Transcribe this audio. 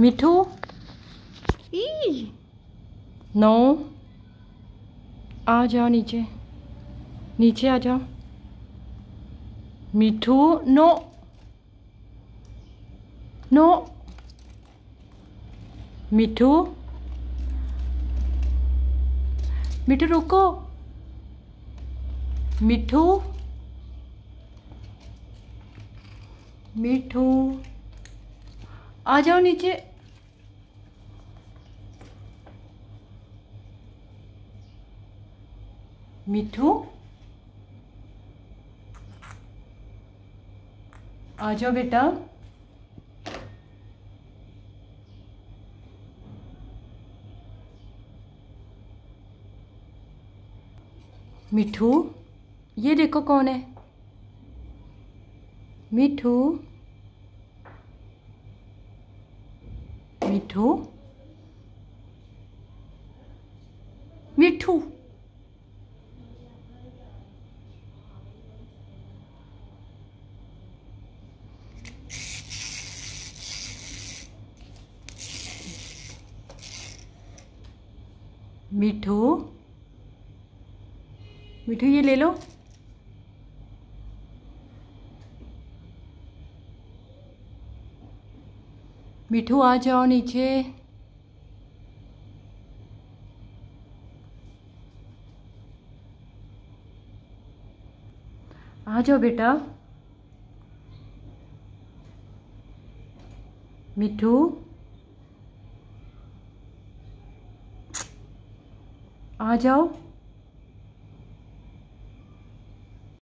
मिठू no आ जाओ नीचे नीचे आ जाओ मिठू नो नो मिठू मिठू रुको मिठू मिठू आ जाओ नीचे मिठू आ जाओ बेटा मिठू ये देखो कौन है मिठू मिठू मिठू मिठू मिठू ये ले लो मिठू आ जाओ नीचे आ जाओ बेटा मिठू आ जाओ